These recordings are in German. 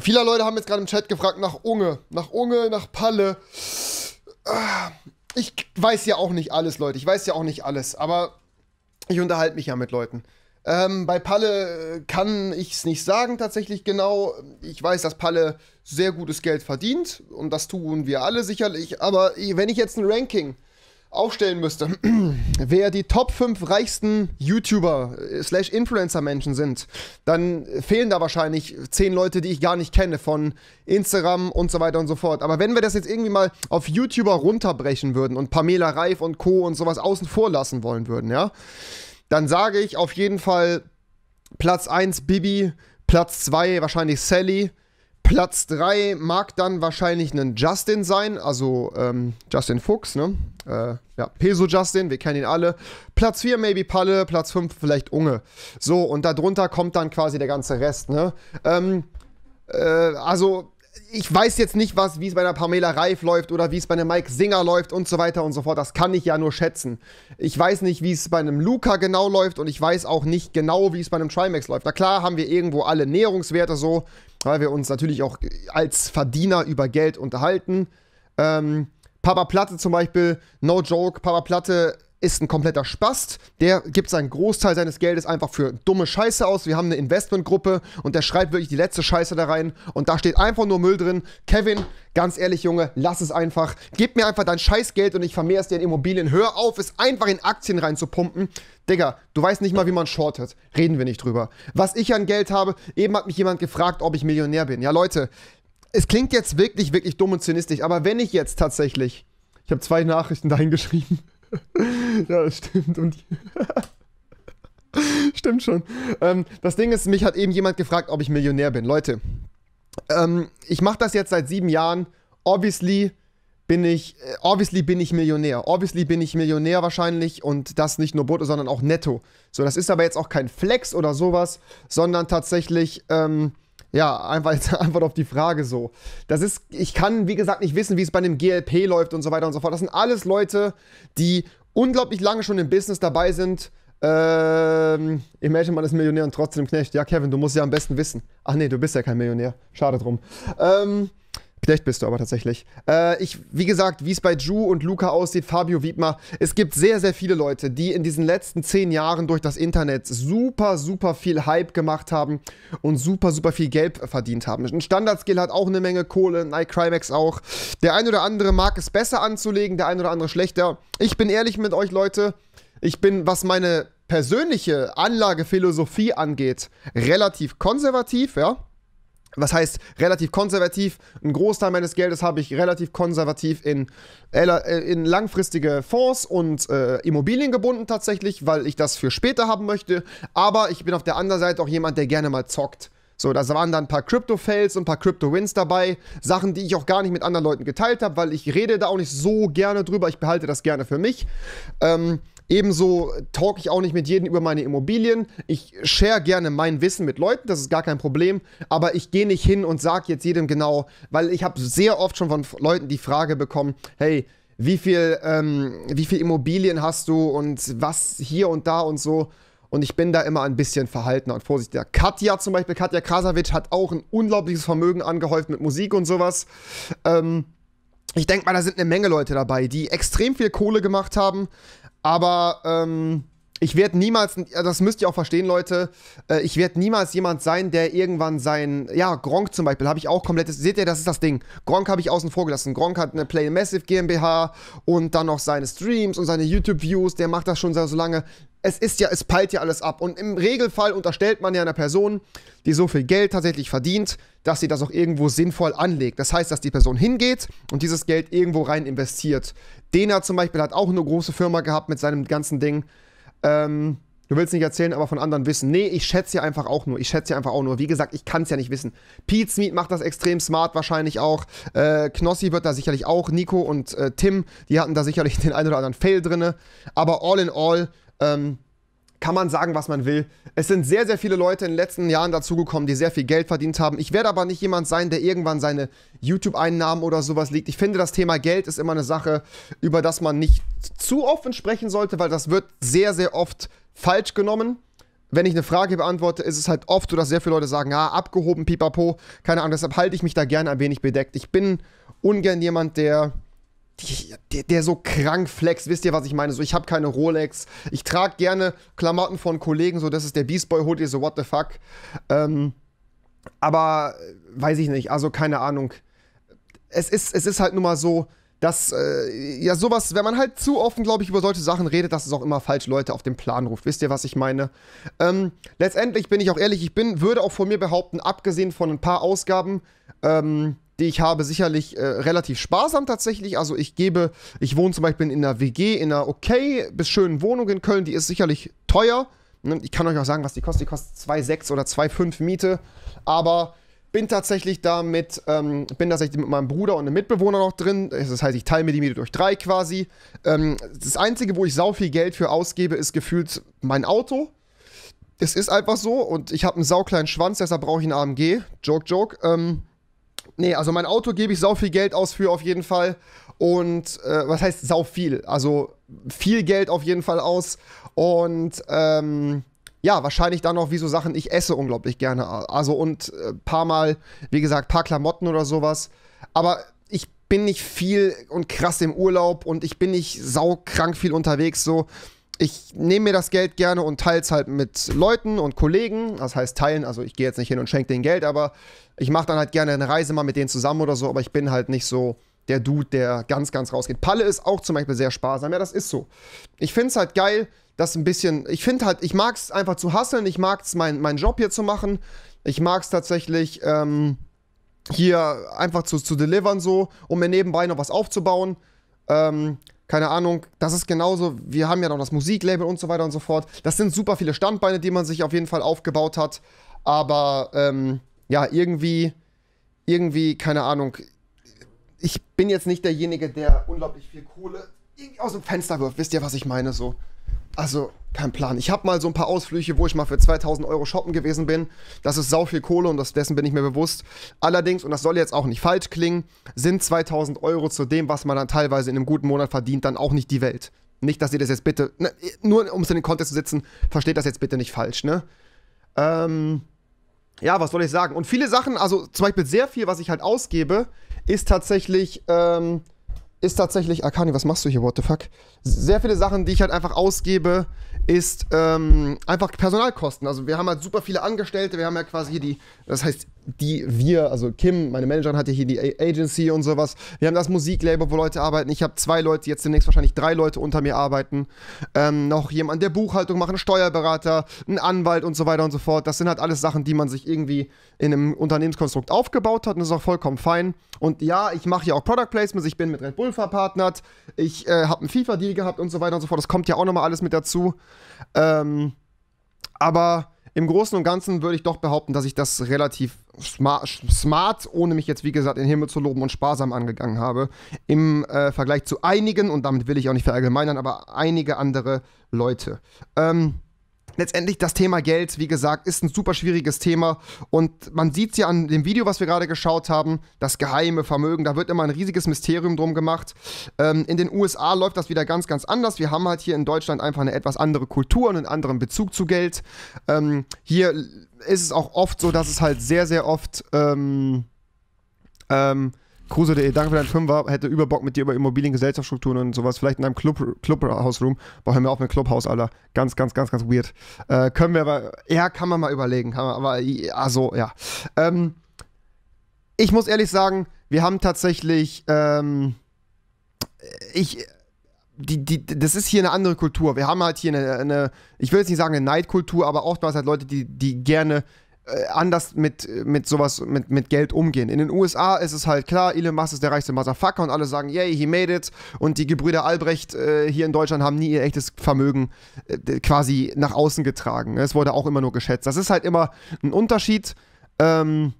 Viele Leute haben jetzt gerade im Chat gefragt nach Unge, nach Unge, nach Palle. Ich weiß ja auch nicht alles, Leute. Ich weiß ja auch nicht alles, aber ich unterhalte mich ja mit Leuten. Ähm, bei Palle äh, kann ich es nicht sagen tatsächlich genau. Ich weiß, dass Palle sehr gutes Geld verdient und das tun wir alle sicherlich. Aber wenn ich jetzt ein Ranking aufstellen müsste, wer die Top 5 reichsten YouTuber äh, slash Influencer-Menschen sind, dann fehlen da wahrscheinlich 10 Leute, die ich gar nicht kenne von Instagram und so weiter und so fort. Aber wenn wir das jetzt irgendwie mal auf YouTuber runterbrechen würden und Pamela Reif und Co. und sowas außen vor lassen wollen würden, ja, dann sage ich auf jeden Fall Platz 1 Bibi, Platz 2 wahrscheinlich Sally, Platz 3 mag dann wahrscheinlich ein Justin sein, also ähm, Justin Fuchs, ne? Äh, ja, Peso Justin, wir kennen ihn alle. Platz 4 maybe Palle, Platz 5 vielleicht Unge. So, und darunter kommt dann quasi der ganze Rest, ne? Ähm, äh, also ich weiß jetzt nicht, was, wie es bei einer Pamela Reif läuft oder wie es bei einem Mike Singer läuft und so weiter und so fort. Das kann ich ja nur schätzen. Ich weiß nicht, wie es bei einem Luca genau läuft und ich weiß auch nicht genau, wie es bei einem Trimax läuft. Na klar, haben wir irgendwo alle Näherungswerte so, weil wir uns natürlich auch als Verdiener über Geld unterhalten. Ähm, Papa Platte zum Beispiel, no joke, Papa Platte ist ein kompletter Spast. Der gibt seinen Großteil seines Geldes einfach für dumme Scheiße aus. Wir haben eine Investmentgruppe und der schreibt wirklich die letzte Scheiße da rein. Und da steht einfach nur Müll drin. Kevin, ganz ehrlich, Junge, lass es einfach. Gib mir einfach dein Scheißgeld und ich vermehre es dir in Immobilien. Hör auf, es einfach in Aktien reinzupumpen. Digga, du weißt nicht mal, wie man shortet. Reden wir nicht drüber. Was ich an Geld habe, eben hat mich jemand gefragt, ob ich Millionär bin. Ja, Leute, es klingt jetzt wirklich, wirklich dumm und zynistisch, aber wenn ich jetzt tatsächlich, ich habe zwei Nachrichten dahin geschrieben, ja, stimmt. Und stimmt schon. Ähm, das Ding ist, mich hat eben jemand gefragt, ob ich Millionär bin. Leute, ähm, ich mache das jetzt seit sieben Jahren. Obviously bin ich, äh, obviously bin ich Millionär. Obviously bin ich Millionär wahrscheinlich und das nicht nur brutto, sondern auch netto. So, das ist aber jetzt auch kein Flex oder sowas, sondern tatsächlich, ähm, ja, einfach als Antwort auf die Frage so. Das ist, ich kann, wie gesagt, nicht wissen, wie es bei einem GLP läuft und so weiter und so fort. Das sind alles Leute, die unglaublich lange schon im Business dabei sind. Ähm, imagine, man ist Millionär und trotzdem Knecht. Ja, Kevin, du musst ja am besten wissen. Ach nee, du bist ja kein Millionär. Schade drum. Ähm, Knecht bist du aber tatsächlich. Äh, ich, wie gesagt, wie es bei Ju und Luca aussieht, Fabio Wiedmer, es gibt sehr, sehr viele Leute, die in diesen letzten zehn Jahren durch das Internet super, super viel Hype gemacht haben und super, super viel Geld verdient haben. Ein Standardskill hat auch eine Menge Kohle, Nike Crimex auch. Der ein oder andere mag es besser anzulegen, der ein oder andere schlechter. Ich bin ehrlich mit euch, Leute. Ich bin, was meine persönliche Anlagephilosophie angeht, relativ konservativ, ja was heißt relativ konservativ. Ein Großteil meines Geldes habe ich relativ konservativ in, äh, in langfristige Fonds und äh, Immobilien gebunden tatsächlich, weil ich das für später haben möchte. Aber ich bin auf der anderen Seite auch jemand, der gerne mal zockt. So, da waren dann ein paar Crypto-Fails und ein paar Crypto-Wins dabei. Sachen, die ich auch gar nicht mit anderen Leuten geteilt habe, weil ich rede da auch nicht so gerne drüber. Ich behalte das gerne für mich. Ähm, Ebenso talk ich auch nicht mit jedem über meine Immobilien. Ich share gerne mein Wissen mit Leuten, das ist gar kein Problem. Aber ich gehe nicht hin und sage jetzt jedem genau, weil ich habe sehr oft schon von Leuten die Frage bekommen, hey, wie viel, ähm, wie viel Immobilien hast du und was hier und da und so. Und ich bin da immer ein bisschen verhaltener und vorsichtiger. Katja zum Beispiel, Katja Krasavic hat auch ein unglaubliches Vermögen angehäuft mit Musik und sowas. Ähm, ich denke mal, da sind eine Menge Leute dabei, die extrem viel Kohle gemacht haben, aber ähm, ich werde niemals, das müsst ihr auch verstehen, Leute, äh, ich werde niemals jemand sein, der irgendwann sein, ja, Gronk zum Beispiel, habe ich auch komplett, seht ihr, das ist das Ding. Gronk habe ich außen vor gelassen. Gronk hat eine Play Massive GmbH und dann noch seine Streams und seine YouTube-Views, der macht das schon so lange. Es ist ja, es peilt ja alles ab. Und im Regelfall unterstellt man ja einer Person, die so viel Geld tatsächlich verdient, dass sie das auch irgendwo sinnvoll anlegt. Das heißt, dass die Person hingeht und dieses Geld irgendwo rein investiert. Dena zum Beispiel hat auch eine große Firma gehabt mit seinem ganzen Ding. Ähm, du willst nicht erzählen, aber von anderen wissen. Nee, ich schätze ja einfach auch nur. Ich schätze ja einfach auch nur. Wie gesagt, ich kann es ja nicht wissen. Pete Smeet macht das extrem smart wahrscheinlich auch. Äh, Knossi wird da sicherlich auch. Nico und äh, Tim, die hatten da sicherlich den einen oder anderen Fail drin. Aber all in all, ähm, kann man sagen, was man will. Es sind sehr, sehr viele Leute in den letzten Jahren dazugekommen, die sehr viel Geld verdient haben. Ich werde aber nicht jemand sein, der irgendwann seine YouTube-Einnahmen oder sowas liegt. Ich finde, das Thema Geld ist immer eine Sache, über das man nicht zu offen sprechen sollte, weil das wird sehr, sehr oft falsch genommen. Wenn ich eine Frage beantworte, ist es halt oft so, dass sehr viele Leute sagen, ah, abgehoben, pipapo, keine Ahnung, deshalb halte ich mich da gerne ein wenig bedeckt. Ich bin ungern jemand, der der, der, so krank flex, wisst ihr, was ich meine? So, ich habe keine Rolex. Ich trage gerne Klamotten von Kollegen, so, das ist der Beast Boy Hoodie, so, what the fuck. Ähm, aber äh, weiß ich nicht, also keine Ahnung. Es ist, es ist halt nun mal so, dass, äh, ja, sowas, wenn man halt zu offen, glaube ich, über solche Sachen redet, dass es auch immer falsch Leute auf den Plan ruft. Wisst ihr, was ich meine? Ähm, letztendlich bin ich auch ehrlich, ich bin, würde auch von mir behaupten, abgesehen von ein paar Ausgaben, ähm, die ich habe, sicherlich äh, relativ sparsam tatsächlich. Also ich gebe, ich wohne zum Beispiel in einer WG, in einer okay bis schönen Wohnung in Köln, die ist sicherlich teuer. Ne, ich kann euch auch sagen, was die kostet. Die kostet 2,6 oder 2,5 Miete. Aber bin tatsächlich da mit, ähm, bin tatsächlich mit meinem Bruder und einem Mitbewohner noch drin. Das heißt, ich teile mir die Miete durch drei quasi. Ähm, das Einzige, wo ich sau viel Geld für ausgebe, ist gefühlt mein Auto. Es ist einfach so und ich habe einen saukleinen Schwanz, deshalb brauche ich einen AMG. Joke, joke. Ähm, nee, also mein Auto gebe ich sau viel Geld aus für auf jeden Fall. Und äh, was heißt sau viel? Also viel Geld auf jeden Fall aus. Und ähm, ja, wahrscheinlich dann noch wie so Sachen, ich esse unglaublich gerne. Also und äh, paar Mal, wie gesagt, paar Klamotten oder sowas. Aber ich bin nicht viel und krass im Urlaub und ich bin nicht saukrank viel unterwegs so ich nehme mir das Geld gerne und teile es halt mit Leuten und Kollegen. Das heißt teilen, also ich gehe jetzt nicht hin und schenke denen Geld, aber ich mache dann halt gerne eine Reise mal mit denen zusammen oder so, aber ich bin halt nicht so der Dude, der ganz, ganz rausgeht. Palle ist auch zum Beispiel sehr sparsam, ja, das ist so. Ich finde es halt geil, dass ein bisschen, ich finde halt, ich mag es einfach zu hasseln, ich mag es, mein, meinen Job hier zu machen, ich mag es tatsächlich, ähm, hier einfach zu, zu delivern so, um mir nebenbei noch was aufzubauen. Ähm, keine Ahnung, das ist genauso, wir haben ja noch das Musiklabel und so weiter und so fort. Das sind super viele Standbeine, die man sich auf jeden Fall aufgebaut hat. Aber ähm, ja, irgendwie, irgendwie, keine Ahnung, ich bin jetzt nicht derjenige, der unglaublich viel Kohle aus dem Fenster wirft. Wisst ihr, was ich meine so? also kein Plan. Ich habe mal so ein paar Ausflüche, wo ich mal für 2000 Euro shoppen gewesen bin. Das ist sau viel Kohle und das, dessen bin ich mir bewusst. Allerdings, und das soll jetzt auch nicht falsch klingen, sind 2000 Euro zu dem, was man dann teilweise in einem guten Monat verdient, dann auch nicht die Welt. Nicht, dass ihr das jetzt bitte, ne, nur um es in den Kontext zu setzen, versteht das jetzt bitte nicht falsch, ne? Ähm, ja, was soll ich sagen? Und viele Sachen, also zum Beispiel sehr viel, was ich halt ausgebe, ist tatsächlich, ähm, ist tatsächlich, Akani, was machst du hier, what the fuck? Sehr viele Sachen, die ich halt einfach ausgebe, ist ähm, einfach Personalkosten. Also wir haben halt super viele Angestellte, wir haben ja quasi hier die, das heißt die wir, also Kim, meine Managerin, hat ja hier die Agency und sowas. Wir haben das Musiklabel, wo Leute arbeiten. Ich habe zwei Leute, jetzt demnächst wahrscheinlich drei Leute unter mir arbeiten. Ähm, noch jemand, der Buchhaltung macht, ein Steuerberater, ein Anwalt und so weiter und so fort. Das sind halt alles Sachen, die man sich irgendwie in einem Unternehmenskonstrukt aufgebaut hat und das ist auch vollkommen fein. Und ja, ich mache ja auch Product Placements, ich bin mit Red Bull verpartnert, ich äh, habe einen FIFA-Deal gehabt und so weiter und so fort. Das kommt ja auch nochmal alles mit dazu. Ähm, aber im Großen und Ganzen würde ich doch behaupten, dass ich das relativ smart, smart ohne mich jetzt, wie gesagt, in den Himmel zu loben und sparsam angegangen habe, im äh, Vergleich zu einigen, und damit will ich auch nicht verallgemeinern, aber einige andere Leute. Ähm, letztendlich das Thema Geld, wie gesagt, ist ein super schwieriges Thema. Und man sieht es ja an dem Video, was wir gerade geschaut haben, das geheime Vermögen. Da wird immer ein riesiges Mysterium drum gemacht. Ähm, in den USA läuft das wieder ganz, ganz anders. Wir haben halt hier in Deutschland einfach eine etwas andere Kultur und einen anderen Bezug zu Geld. Ähm, hier ist es auch oft so, dass es halt sehr, sehr oft. Ähm, ähm Kruse, danke für deinen Fünfer, hätte über Bock mit dir über Immobilien, Gesellschaftsstrukturen und sowas, vielleicht in einem Club, Clubhouse-Room. Boah, hör mir auf mit Clubhouse, Alter. Ganz, ganz, ganz, ganz weird. Äh, können wir aber, ja, kann man mal überlegen, kann man, aber, also, ja. Ähm, ich muss ehrlich sagen, wir haben tatsächlich, ähm, ich, die, die, das ist hier eine andere Kultur. Wir haben halt hier eine, eine ich will jetzt nicht sagen eine Neidkultur, aber oftmals halt Leute, die, die gerne äh, anders mit, äh, mit sowas, mit, mit Geld umgehen. In den USA ist es halt klar, Elon Musk ist der reichste Motherfucker und alle sagen, yay, he made it. Und die Gebrüder Albrecht äh, hier in Deutschland haben nie ihr echtes Vermögen äh, quasi nach außen getragen. Ne? Es wurde auch immer nur geschätzt. Das ist halt immer ein Unterschied. Ähm,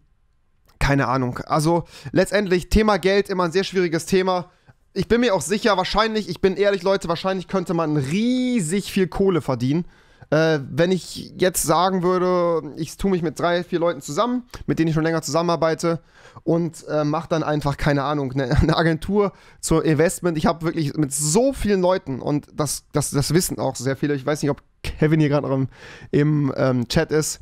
keine Ahnung. Also letztendlich Thema Geld immer ein sehr schwieriges Thema. Ich bin mir auch sicher, wahrscheinlich, ich bin ehrlich, Leute, wahrscheinlich könnte man riesig viel Kohle verdienen äh, wenn ich jetzt sagen würde, ich tue mich mit drei, vier Leuten zusammen, mit denen ich schon länger zusammenarbeite und äh, mache dann einfach, keine Ahnung, eine, eine Agentur zur Investment. Ich habe wirklich mit so vielen Leuten und das, das, das wissen auch sehr viele. Ich weiß nicht, ob Kevin hier gerade im, im ähm, Chat ist.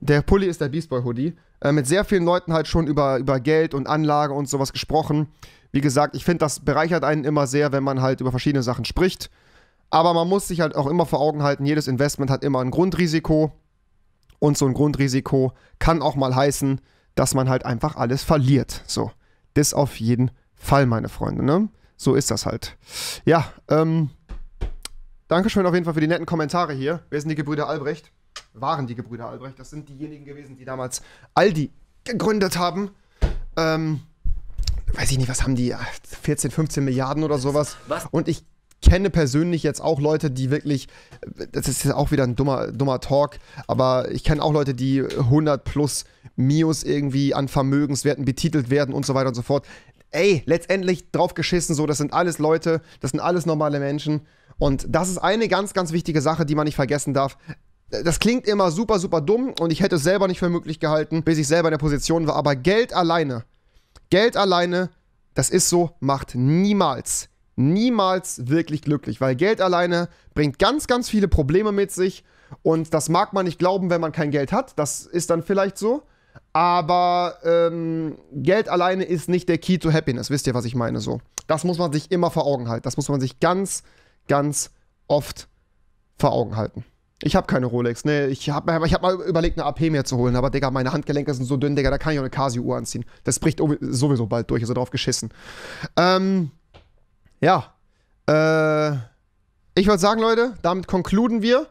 Der Pulli ist der Beastboy Hoodie. Äh, mit sehr vielen Leuten halt schon über, über Geld und Anlage und sowas gesprochen. Wie gesagt, ich finde, das bereichert einen immer sehr, wenn man halt über verschiedene Sachen spricht. Aber man muss sich halt auch immer vor Augen halten, jedes Investment hat immer ein Grundrisiko. Und so ein Grundrisiko kann auch mal heißen, dass man halt einfach alles verliert. So, das auf jeden Fall, meine Freunde. Ne? So ist das halt. Ja, ähm, Dankeschön auf jeden Fall für die netten Kommentare hier. Wer sind die Gebrüder Albrecht? Waren die Gebrüder Albrecht? Das sind diejenigen gewesen, die damals Aldi gegründet haben. Ähm, weiß ich nicht, was haben die? 14, 15 Milliarden oder sowas. Was? Und ich kenne persönlich jetzt auch Leute, die wirklich, das ist ja auch wieder ein dummer, dummer Talk, aber ich kenne auch Leute, die 100 plus Mios irgendwie an Vermögenswerten betitelt werden und so weiter und so fort. Ey, letztendlich drauf geschissen, so, das sind alles Leute, das sind alles normale Menschen. Und das ist eine ganz, ganz wichtige Sache, die man nicht vergessen darf. Das klingt immer super, super dumm und ich hätte es selber nicht für möglich gehalten, bis ich selber in der Position war. Aber Geld alleine, Geld alleine, das ist so, macht niemals niemals wirklich glücklich, weil Geld alleine bringt ganz, ganz viele Probleme mit sich und das mag man nicht glauben, wenn man kein Geld hat, das ist dann vielleicht so, aber ähm, Geld alleine ist nicht der Key to Happiness, wisst ihr, was ich meine so. Das muss man sich immer vor Augen halten, das muss man sich ganz, ganz oft vor Augen halten. Ich habe keine Rolex, ne, ich habe ich hab mal überlegt, eine AP mehr zu holen, aber Digga, meine Handgelenke sind so dünn, Digga, da kann ich auch eine Casio-Uhr anziehen. Das bricht sowieso bald durch, also drauf geschissen. Ähm... Ja. Äh, ich würde sagen, Leute, damit konkluden wir.